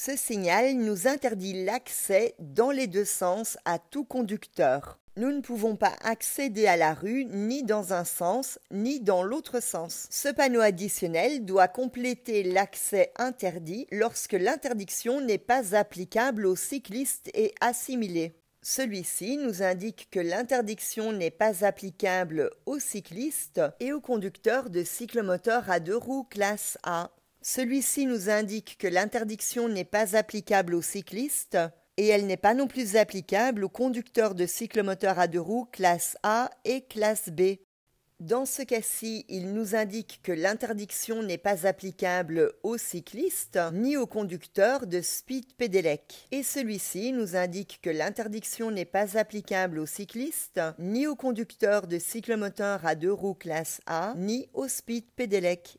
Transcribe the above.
Ce signal nous interdit l'accès dans les deux sens à tout conducteur. Nous ne pouvons pas accéder à la rue ni dans un sens ni dans l'autre sens. Ce panneau additionnel doit compléter l'accès interdit lorsque l'interdiction n'est pas applicable aux cyclistes et assimilés. Celui-ci nous indique que l'interdiction n'est pas applicable aux cyclistes et aux conducteurs de cyclomoteurs à deux roues classe A celui-ci nous indique que l'interdiction n'est pas applicable aux cyclistes et elle n'est pas non plus applicable aux conducteurs de cyclomoteurs à deux roues classe A et classe B. Dans ce cas-ci, il nous indique que l'interdiction n'est pas applicable aux cyclistes ni aux conducteurs de speed pedelec Et celui-ci nous indique que l'interdiction n'est pas applicable aux cyclistes ni aux conducteurs de cyclomoteurs à deux roues classe A ni aux speed pedelec